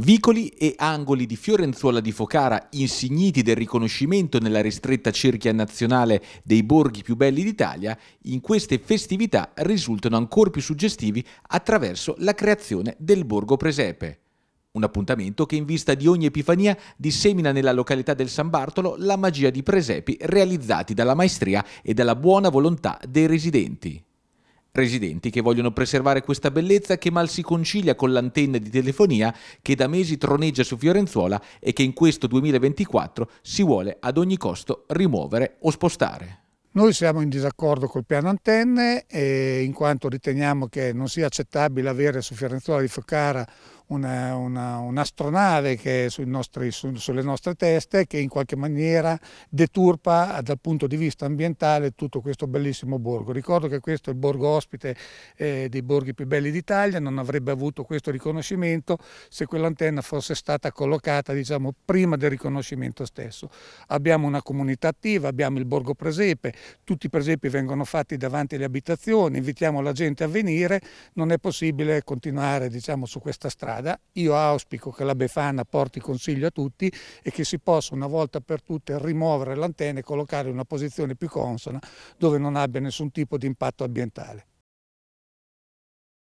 Vicoli e angoli di Fiorenzuola di Focara, insigniti del riconoscimento nella ristretta cerchia nazionale dei borghi più belli d'Italia, in queste festività risultano ancora più suggestivi attraverso la creazione del borgo Presepe. Un appuntamento che in vista di ogni Epifania dissemina nella località del San Bartolo la magia di presepi realizzati dalla maestria e dalla buona volontà dei residenti. Residenti che vogliono preservare questa bellezza che mal si concilia con l'antenna di telefonia che da mesi troneggia su Fiorenzuola e che in questo 2024 si vuole ad ogni costo rimuovere o spostare. Noi siamo in disaccordo col piano antenne in quanto riteniamo che non sia accettabile avere su Fiorenzuola di Focara un'astronave una, che è sui nostri, su, sulle nostre teste che in qualche maniera deturpa eh, dal punto di vista ambientale tutto questo bellissimo borgo. Ricordo che questo è il borgo ospite eh, dei borghi più belli d'Italia, non avrebbe avuto questo riconoscimento se quell'antenna fosse stata collocata diciamo, prima del riconoscimento stesso. Abbiamo una comunità attiva, abbiamo il borgo presepe, tutti i presepi vengono fatti davanti alle abitazioni, invitiamo la gente a venire, non è possibile continuare diciamo, su questa strada. Io auspico che la Befana porti consiglio a tutti e che si possa una volta per tutte rimuovere l'antenna e collocare in una posizione più consona dove non abbia nessun tipo di impatto ambientale.